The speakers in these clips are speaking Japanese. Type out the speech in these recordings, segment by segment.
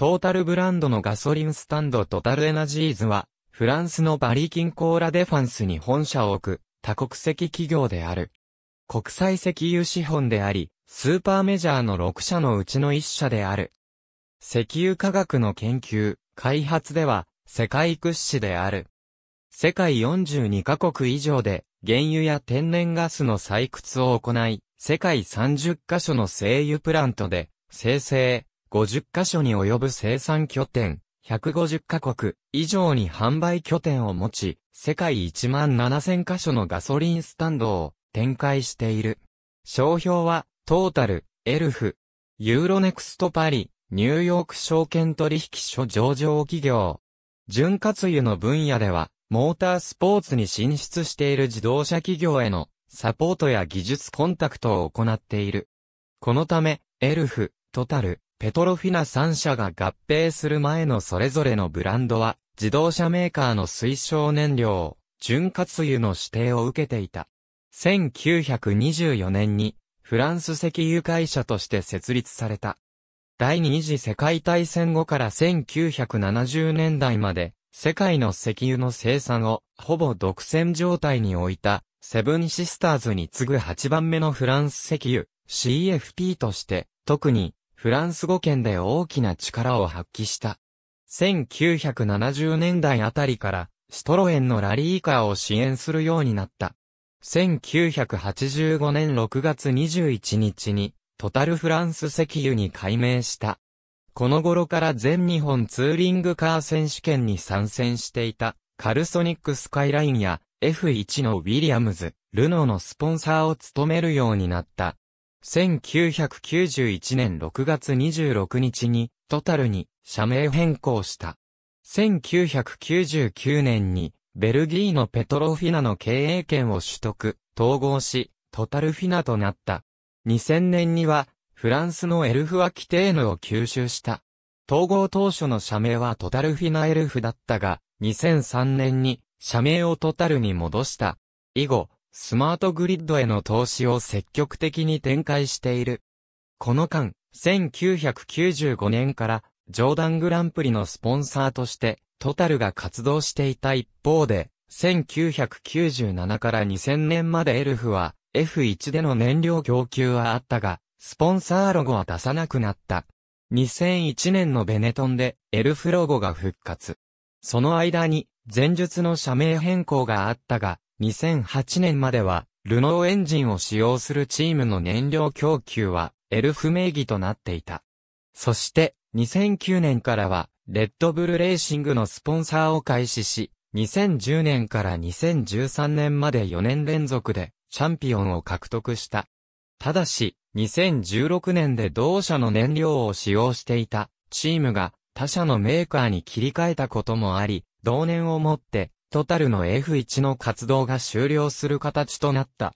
トータルブランドのガソリンスタンドトタルエナジーズは、フランスのバリキンコーラデファンスに本社を置く、多国籍企業である。国際石油資本であり、スーパーメジャーの6社のうちの1社である。石油科学の研究、開発では、世界屈指である。世界42カ国以上で、原油や天然ガスの採掘を行い、世界30カ所の精油プラントで、生成、50カ所に及ぶ生産拠点、150カ国以上に販売拠点を持ち、世界1万7000カ所のガソリンスタンドを展開している。商標は、トータル、エルフ、ユーロネクストパリ、ニューヨーク証券取引所上場企業。潤滑油の分野では、モータースポーツに進出している自動車企業へのサポートや技術コンタクトを行っている。このため、エルフ、トタル、ペトロフィナ3社が合併する前のそれぞれのブランドは、自動車メーカーの推奨燃料、潤滑油の指定を受けていた。1924年に、フランス石油会社として設立された。第二次世界大戦後から1970年代まで、世界の石油の生産をほぼ独占状態に置いた、セブンシスターズに次ぐ8番目のフランス石油、CFP として、特にフランス語圏で大きな力を発揮した。1970年代あたりから、シトロエンのラリーカーを支援するようになった。1985年6月21日に、トタルフランス石油に改名した。この頃から全日本ツーリングカー選手権に参戦していた、カルソニックスカイラインや F1 のウィリアムズ、ルノーのスポンサーを務めるようになった。1991年6月26日に、トタルに社名変更した。1999年に、ベルギーのペトロフィナの経営権を取得、統合し、トタルフィナとなった。2000年には、フランスのエルフはテーヌを吸収した。統合当初の社名はトタルフィナエルフだったが、2003年に社名をトタルに戻した。以後、スマートグリッドへの投資を積極的に展開している。この間、1995年からジョーダングランプリのスポンサーとしてトタルが活動していた一方で、1997から2000年までエルフは F1 での燃料供給はあったが、スポンサーロゴは出さなくなった。2001年のベネトンでエルフロゴが復活。その間に前述の社名変更があったが、2008年までは、ルノーエンジンを使用するチームの燃料供給は、エルフ名義となっていた。そして、2009年からは、レッドブルレーシングのスポンサーを開始し、2010年から2013年まで4年連続で、チャンピオンを獲得した。ただし、2016年で同社の燃料を使用していた、チームが、他社のメーカーに切り替えたこともあり、同年をもって、トタルの F1 の活動が終了する形となった。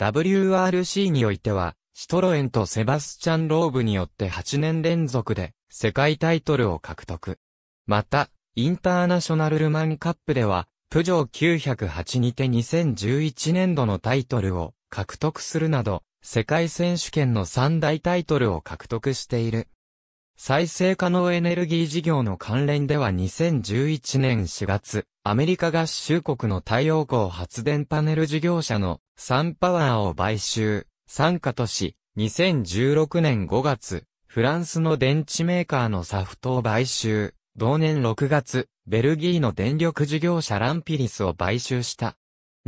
WRC においては、シトロエンとセバスチャン・ローブによって8年連続で世界タイトルを獲得。また、インターナショナルルマンカップでは、プジョー908にて2011年度のタイトルを獲得するなど、世界選手権の三大タイトルを獲得している。再生可能エネルギー事業の関連では2011年4月、アメリカ合衆国の太陽光発電パネル事業者のサンパワーを買収、参加とし、2016年5月、フランスの電池メーカーのサフトを買収、同年6月、ベルギーの電力事業者ランピリスを買収した。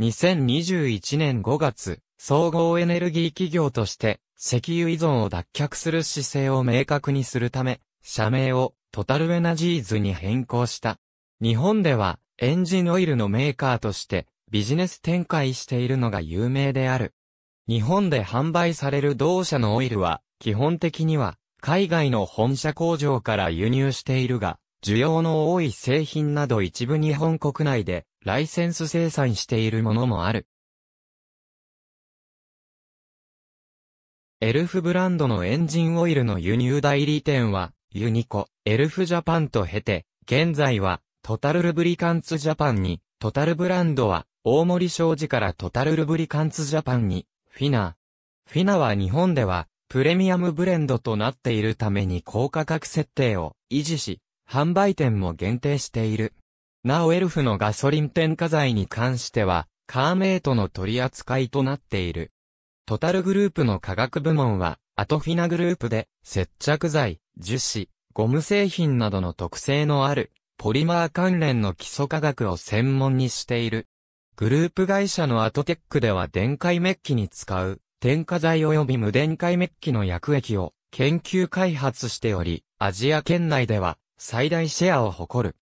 2021年5月、総合エネルギー企業として、石油依存を脱却する姿勢を明確にするため、社名をトタルエナジーズに変更した。日本では、エンジンオイルのメーカーとして、ビジネス展開しているのが有名である。日本で販売される同社のオイルは、基本的には、海外の本社工場から輸入しているが、需要の多い製品など一部日本国内で、ライセンス生産しているものもある。エルフブランドのエンジンオイルの輸入代理店は、ユニコ、エルフジャパンと経て、現在は、トタルルブリカンツジャパンに、トタルブランドは、大森商事からトタルルブリカンツジャパンに、フィナー。フィナは日本では、プレミアムブレンドとなっているために高価格設定を維持し、販売店も限定している。なおエルフのガソリン添加剤に関しては、カーメイトの取り扱いとなっている。トタルグループの化学部門は、アトフィナグループで、接着剤、樹脂、ゴム製品などの特性のある、ポリマー関連の基礎化学を専門にしている。グループ会社のアトテックでは電解メッキに使う、添加剤及び無電解メッキの薬液を研究開発しており、アジア圏内では最大シェアを誇る。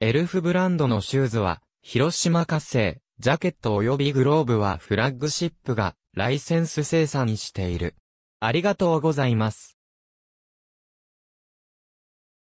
エルフブランドのシューズは、広島活性、ジャケット及びグローブはフラッグシップがライセンス生産している。ありがとうございます。